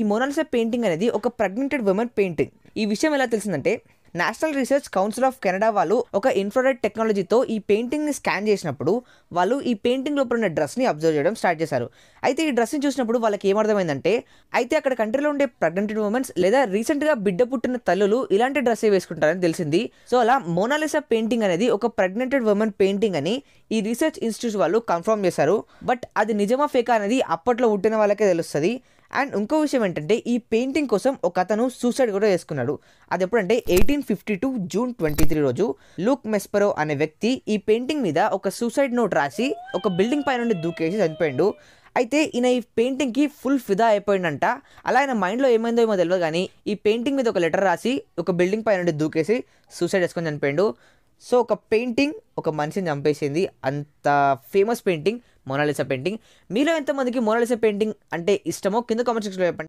ఈ Mona Lisa painting అనేది ఒక ప్రెగ్నెంటెడ్ ఉమెన్ పెయింటింగ్ ఈ విషయం ఎలా తెలిసిందంటే national research council of Canada వాళ్ళు ఒక ఇన్ఫ్రారెడ్ టెక్నాలజీతో ఈ పెయింటింగ్ని స్కాన్ చేసినప్పుడు వాళ్ళు ఈ పెయింటింగ్ లోపల ఉన్న డ్రెస్ని అబ్జర్వ్ చేయడం స్టార్ట్ చేశారు అయితే ఈ డ్రెస్ని చూసినప్పుడు వాళ్ళకి ఏమర్థమైందంటే అయితే అక్కడ కంట్రీలో ఉండే ప్రెగ్నెంటెడ్ ఉమెన్స్ లేదా రీసెంట్గా బిడ్డ పుట్టిన తల్లులు ఇలాంటి డ్రెస్ వేసుకుంటారని తెలిసింది సో అలా మోనాలిసా పెయింటింగ్ అనేది ఒక ప్రెగ్నెంటెడ్ ఉమెన్ పెయింటింగ్ అని ఈ రీసెర్చ్ ఇన్స్టిట్యూట్ వాళ్ళు కన్ఫర్మ్ చేశారు బట్ అది నిజమా ఫేకా అనేది అప్పట్లో పుట్టిన వాళ్ళకే తెలుస్తుంది అండ్ ఇంకో విషయం ఏంటంటే ఈ పెయింటింగ్ కోసం ఒక అతను సూసైడ్ కూడా చేసుకున్నాడు అది ఎప్పుడంటే eighteen fifty two June twenty three రోజు లూక్ మెస్పరో అనే వ్యక్తి ఈ పెయింటింగ్ మీద ఒక సూసైడ్ నోట్ రాసి ఒక బిల్డింగ్ పై నుండి దూకేసి చనిపోయాడు అయితే ఈయన ఈ పెయింటింగ్కి ఫుల్ ఫిదా అయిపోయిందంట అలా ఆయన మైండ్లో ఏమైందో ఏమో తెలియదు కానీ ఈ పెయింటింగ్ మీద ఒక లెటర్ రాసి ఒక బిల్డింగ్ పై నుండి దూకేసి సూసైడ్ చేసుకొని చనిపోయాడు సో ఒక పెయింటింగ్ ఒక మనిషిని చంపేసింది అంత ఫేమస్ పెయింటింగ్ మొనాలిసా పెయింటింగ్ మీలో ఎంతమందికి మొనాలిసా పెయింటింగ్ అంటే ఇష్టమో కింద కామెంట్ సెక్షన్లో చెప్పండి